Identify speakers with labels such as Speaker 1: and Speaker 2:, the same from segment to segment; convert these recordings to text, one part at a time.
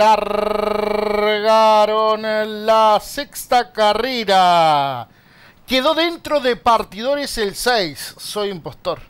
Speaker 1: largaron la sexta carrera. Quedó dentro de partidores el 6. Soy impostor.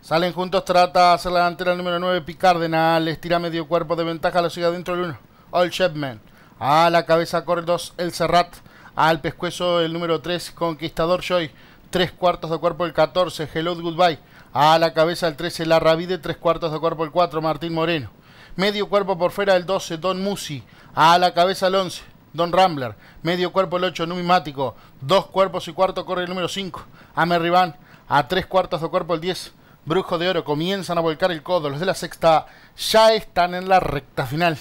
Speaker 1: Salen juntos, trata de hacer la delantera número 9, Picardenal. Les tira medio cuerpo de ventaja, lo sigue adentro el 1. All Shepman. A la cabeza corre el 2, el Serrat. Al pescuezo el número 3, Conquistador Joy. Tres cuartos de cuerpo el 14, Hello Goodbye. A la cabeza el 13, La Ravide. Tres cuartos de cuerpo el 4, Martín Moreno. Medio cuerpo por fuera el 12, Don Musi. A la cabeza el 11, Don Rambler. Medio cuerpo el 8, Numimático. Dos cuerpos y cuarto corre el número 5, Amerribán. A tres cuartos de cuerpo el 10, Brujo de Oro. Comienzan a volcar el codo. Los de la sexta ya están en la recta final.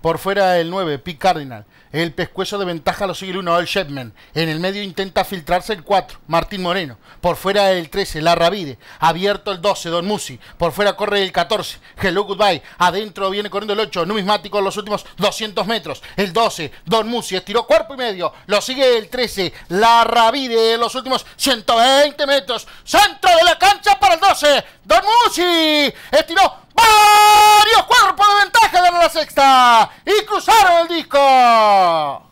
Speaker 1: Por fuera el 9, Pete Cardinal. El pescuezo de ventaja lo sigue el 1, el Shepman. En el medio intenta filtrarse el 4, Martín Moreno. Por fuera el 13, Larravide. Abierto el 12, Don Musi. Por fuera corre el 14, Hello Goodbye. Adentro viene corriendo el 8, numismático en los últimos 200 metros. El 12, Don Musi estiró cuerpo y medio. Lo sigue el 13, Larravide en los últimos 120 metros. Centro de la cancha para el 12, Don Musi. Estiró varios cuerpos sexta y cruzaron el disco.